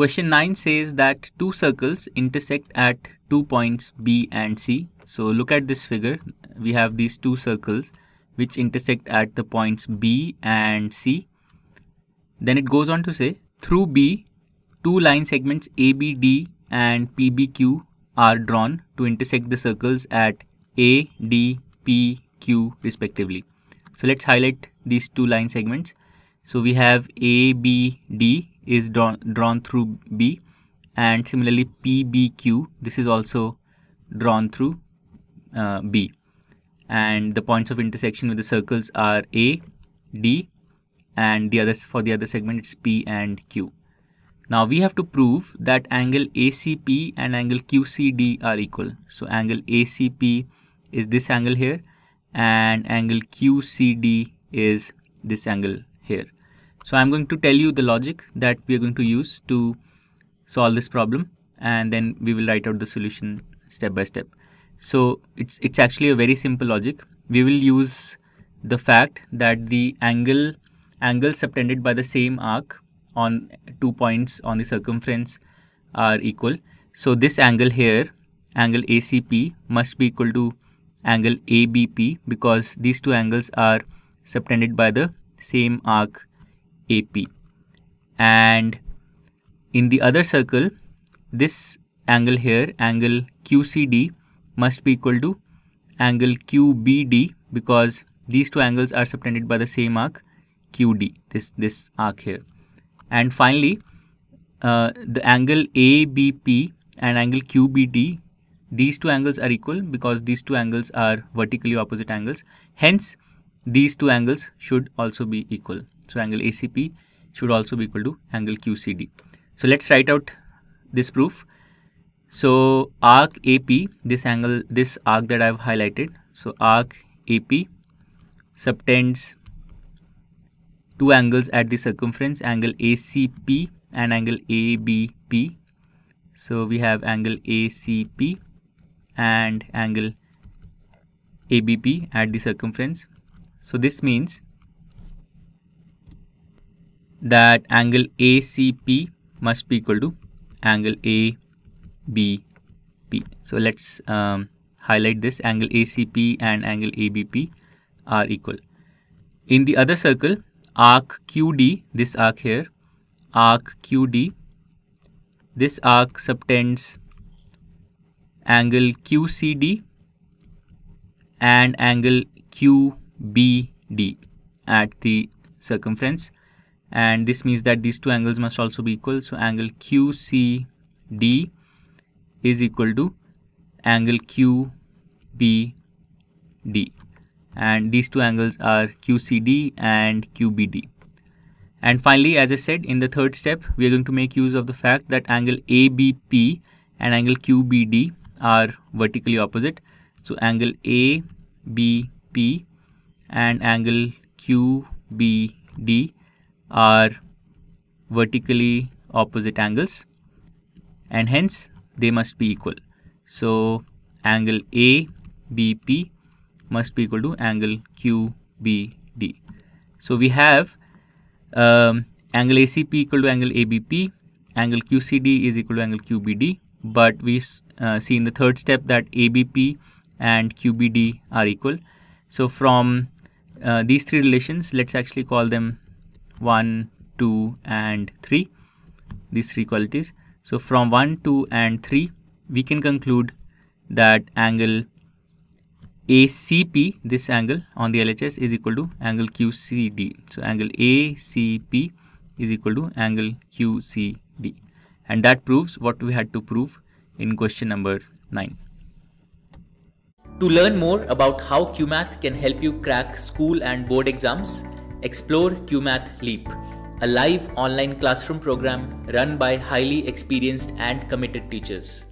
Question 9 says that two circles intersect at two points B and C. So look at this figure. We have these two circles which intersect at the points B and C. Then it goes on to say through B, two line segments ABD and PBQ are drawn to intersect the circles at A, D, P, Q respectively. So let's highlight these two line segments. So we have ABD is drawn, drawn through B and similarly PBQ this is also drawn through uh, B and the points of intersection with the circles are A, D and the others for the other segment it's P and Q. Now we have to prove that angle ACP and angle QCD are equal. So angle ACP is this angle here and angle QCD is this angle here. So I'm going to tell you the logic that we are going to use to solve this problem and then we will write out the solution step by step. So it's, it's actually a very simple logic. We will use the fact that the angle angles subtended by the same arc on two points on the circumference are equal. So this angle here, angle ACP must be equal to angle ABP because these two angles are subtended by the same arc AP and in the other circle this angle here angle QCD must be equal to angle QBD because these two angles are subtended by the same arc QD this this arc here and finally uh, the angle ABP and angle QBD these two angles are equal because these two angles are vertically opposite angles hence these two angles should also be equal. So angle ACP should also be equal to angle QCD. So let's write out this proof. So arc AP, this angle, this arc that I've highlighted. So arc AP subtends two angles at the circumference, angle ACP and angle ABP. So we have angle ACP and angle ABP at the circumference. So this means that angle ACP must be equal to angle ABP. So let's um, highlight this angle ACP and angle ABP are equal. In the other circle, arc QD, this arc here, arc QD, this arc subtends angle QCD and angle Q BD at the circumference and this means that these two angles must also be equal so angle QCD is equal to angle QBD and these two angles are QCD and QBD and finally as I said in the third step we are going to make use of the fact that angle ABP and angle QBD are vertically opposite so angle ABP and angle QBD are vertically opposite angles and hence they must be equal. So angle ABP must be equal to angle QBD. So we have um, angle ACP equal to angle ABP, angle QCD is equal to angle QBD but we uh, see in the third step that ABP and QBD are equal. So from uh, these three relations, let's actually call them 1, 2 and 3, these three qualities. So from 1, 2 and 3, we can conclude that angle ACP, this angle on the LHS is equal to angle QCD. So angle ACP is equal to angle QCD. And that proves what we had to prove in question number 9. To learn more about how QMath can help you crack school and board exams, explore QMath Leap, a live online classroom program run by highly experienced and committed teachers.